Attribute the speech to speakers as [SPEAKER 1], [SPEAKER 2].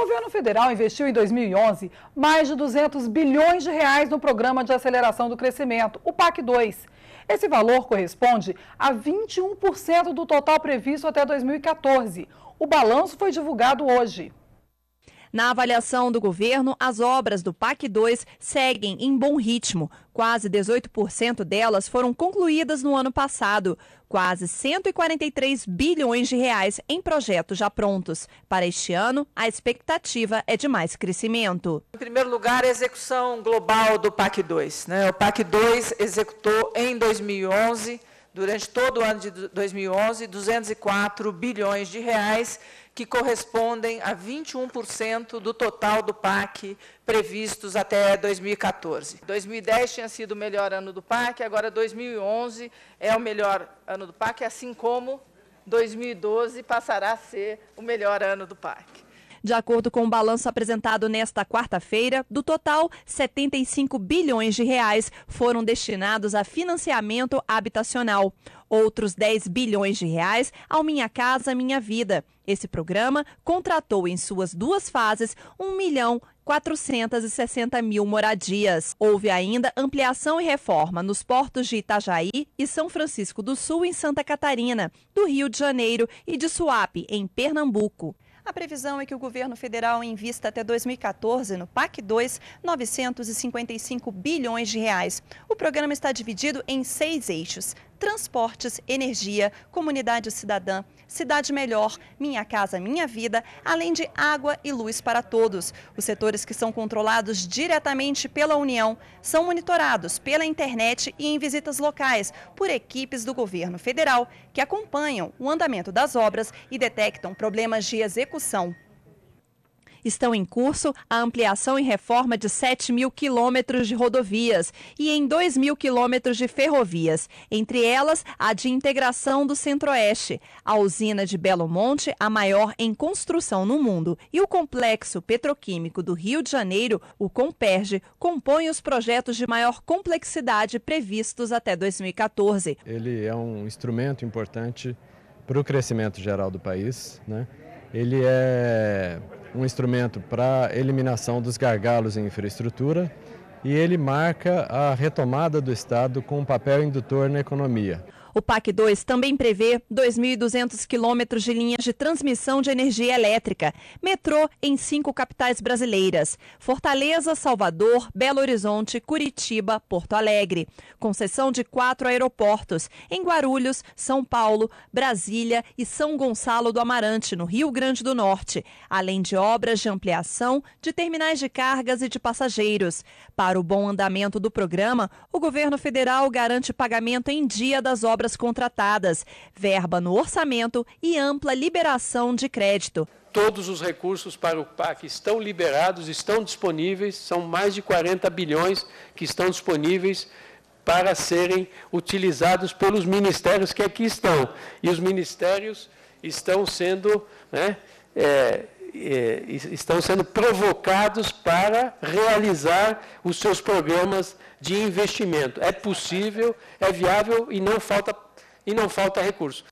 [SPEAKER 1] governo federal investiu em 2011 mais de 200 bilhões de reais no Programa de Aceleração do Crescimento, o PAC 2. Esse valor corresponde a 21% do total previsto até 2014. O balanço foi divulgado hoje.
[SPEAKER 2] Na avaliação do governo, as obras do PAC 2 seguem em bom ritmo. Quase 18% delas foram concluídas no ano passado. Quase 143 bilhões de reais em projetos já prontos. Para este ano, a expectativa é de mais crescimento. Em
[SPEAKER 1] primeiro lugar, a execução global do PAC 2. Né? O PAC 2 executou em 2011 durante todo o ano de 2011, 204 bilhões de reais, que correspondem a 21% do total do PAC previstos até 2014. 2010 tinha sido o melhor ano do PAC, agora 2011 é o melhor ano do PAC, assim como 2012 passará a ser o melhor ano do PAC.
[SPEAKER 2] De acordo com o balanço apresentado nesta quarta-feira, do total, 75 bilhões de reais foram destinados a financiamento habitacional. Outros 10 bilhões de reais ao Minha Casa Minha Vida. Esse programa contratou em suas duas fases 1 milhão 460 mil moradias. Houve ainda ampliação e reforma nos portos de Itajaí e São Francisco do Sul, em Santa Catarina, do Rio de Janeiro e de Suape, em Pernambuco. A previsão é que o governo federal invista até 2014 no PAC 2 955 bilhões de reais. O programa está dividido em seis eixos: transportes, energia, comunidade cidadã, cidade melhor, minha casa, minha vida, além de água e luz para todos. Os setores que são controlados diretamente pela União são monitorados pela internet e em visitas locais por equipes do governo federal que acompanham o andamento das obras e detectam problemas de execução estão em curso a ampliação e reforma de 7 mil quilômetros de rodovias e em 2 mil quilômetros de ferrovias, entre elas a de integração do Centro-Oeste, a usina de Belo Monte, a maior em construção no mundo, e o Complexo Petroquímico do Rio de Janeiro, o Comperge, compõem os projetos de maior complexidade previstos até 2014.
[SPEAKER 3] Ele é um instrumento importante para o crescimento geral do país, né? Ele é um instrumento para eliminação dos gargalos em infraestrutura e ele marca a retomada do Estado com um papel indutor na economia.
[SPEAKER 2] O PAC 2 também prevê 2.200 quilômetros de linhas de transmissão de energia elétrica, metrô em cinco capitais brasileiras: Fortaleza, Salvador, Belo Horizonte, Curitiba, Porto Alegre. Concessão de quatro aeroportos em Guarulhos, São Paulo, Brasília e São Gonçalo do Amarante, no Rio Grande do Norte, além de obras de ampliação de terminais de cargas e de passageiros. Para o bom andamento do programa, o governo federal garante pagamento em dia das obras obras contratadas, verba no orçamento e ampla liberação de crédito.
[SPEAKER 4] Todos os recursos para o PAC estão liberados, estão disponíveis, são mais de 40 bilhões que estão disponíveis para serem utilizados pelos ministérios que aqui estão. E os ministérios estão sendo né, é, eh, estão sendo provocados para realizar os seus programas de investimento. É possível, é viável e não falta, e não falta recurso.